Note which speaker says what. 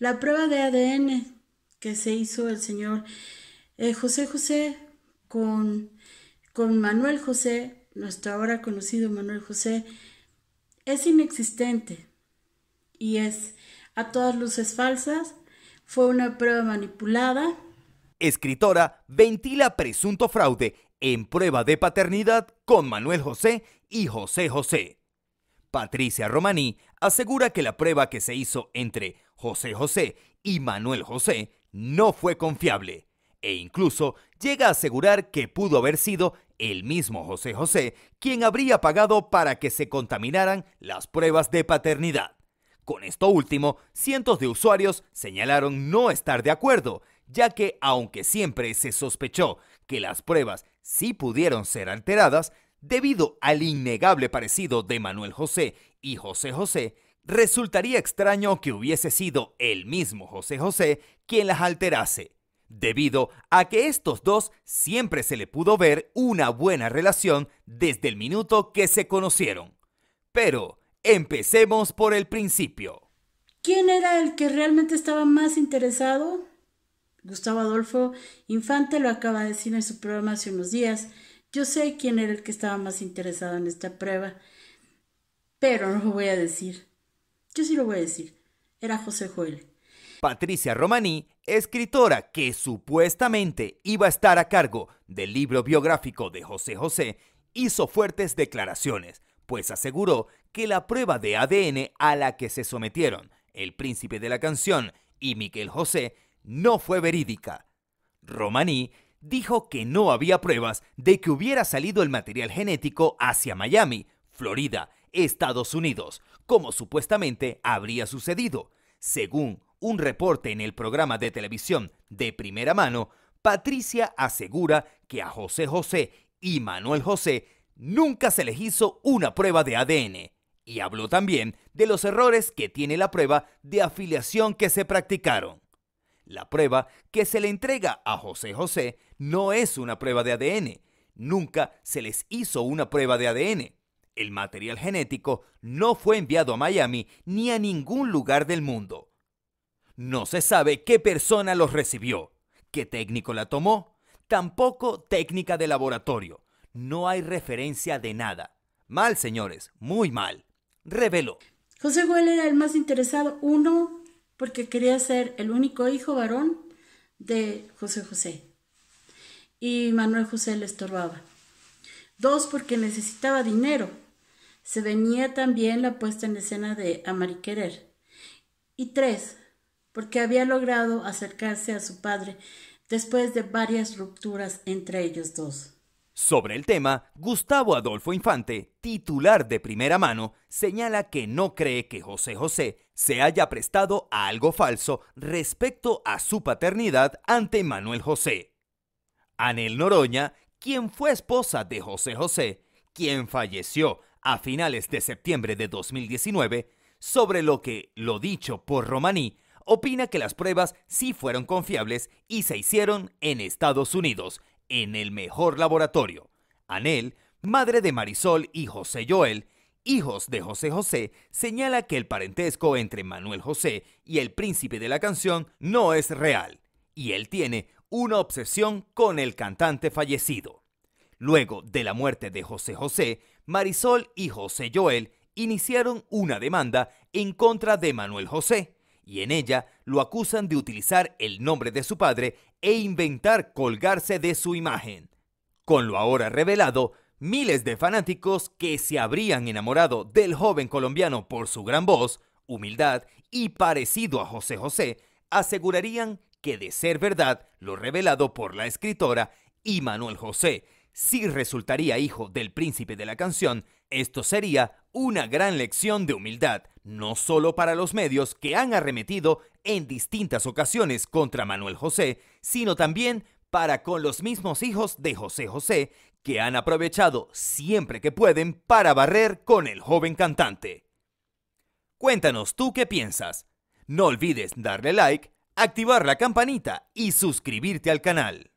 Speaker 1: La prueba de ADN que se hizo el señor eh, José José con, con Manuel José, nuestro ahora conocido Manuel José, es inexistente y es a todas luces falsas, fue una prueba manipulada.
Speaker 2: Escritora
Speaker 1: ventila
Speaker 2: presunto fraude en prueba de paternidad con Manuel José y José José. Patricia Romaní asegura que la prueba que se hizo entre José José y Manuel José no fue confiable e incluso llega a asegurar que pudo haber sido el mismo José José quien habría pagado para que se contaminaran las pruebas de paternidad. Con esto último, cientos de usuarios señalaron no estar de acuerdo, ya que aunque siempre se sospechó que las pruebas sí pudieron ser alteradas, debido al innegable parecido de Manuel José y José José, Resultaría extraño que hubiese sido el mismo José José quien las alterase, debido a que estos dos siempre se le pudo ver una buena relación desde el minuto que se conocieron. Pero empecemos por el principio.
Speaker 1: ¿Quién era el que realmente estaba más interesado? Gustavo Adolfo Infante lo acaba de decir en su programa hace unos días. Yo sé quién era el que estaba más interesado en esta prueba, pero no lo voy a decir. Yo sí lo voy a decir. Era José Joel.
Speaker 2: Patricia Romaní, escritora que supuestamente iba a estar a cargo del libro biográfico de José José, hizo fuertes declaraciones, pues aseguró que la prueba de ADN a la que se sometieron el príncipe de la canción y Miguel José no fue verídica. Romaní dijo que no había pruebas de que hubiera salido el material genético hacia Miami, Florida, Estados Unidos, como supuestamente habría sucedido. Según un reporte en el programa de televisión de primera mano, Patricia asegura que a José José y Manuel José nunca se les hizo una prueba de ADN y habló también de los errores que tiene la prueba de afiliación que se practicaron. La prueba que se le entrega a José José no es una prueba de ADN, nunca se les hizo una prueba de ADN el material genético no fue enviado a Miami ni a ningún lugar del mundo. No se sabe qué persona los recibió, qué técnico la tomó, tampoco técnica de laboratorio. No hay referencia de nada. Mal, señores, muy mal. Reveló.
Speaker 1: José Joel era el más interesado, uno, porque quería ser el único hijo varón de José José. Y Manuel José le estorbaba. Dos, porque necesitaba dinero se venía también la puesta en escena de Amar y Querer. Y tres, porque había logrado acercarse a su padre después de varias rupturas entre ellos dos.
Speaker 2: Sobre el tema, Gustavo Adolfo Infante, titular de primera mano, señala que no cree que José José se haya prestado a algo falso respecto a su paternidad ante Manuel José. Anel Noroña, quien fue esposa de José José, quien falleció a finales de septiembre de 2019 sobre lo que, lo dicho por Romaní, opina que las pruebas sí fueron confiables y se hicieron en Estados Unidos, en el mejor laboratorio. Anel, madre de Marisol y José Joel, hijos de José José, señala que el parentesco entre Manuel José y el príncipe de la canción no es real, y él tiene una obsesión con el cantante fallecido. Luego de la muerte de José José, Marisol y José Joel iniciaron una demanda en contra de Manuel José, y en ella lo acusan de utilizar el nombre de su padre e inventar colgarse de su imagen. Con lo ahora revelado, miles de fanáticos que se habrían enamorado del joven colombiano por su gran voz, humildad y parecido a José José, asegurarían que de ser verdad lo revelado por la escritora y Manuel José si resultaría hijo del príncipe de la canción, esto sería una gran lección de humildad, no solo para los medios que han arremetido en distintas ocasiones contra Manuel José, sino también para con los mismos hijos de José José, que han aprovechado siempre que pueden para barrer con el joven cantante. Cuéntanos tú qué piensas. No olvides darle like, activar la campanita y suscribirte al canal.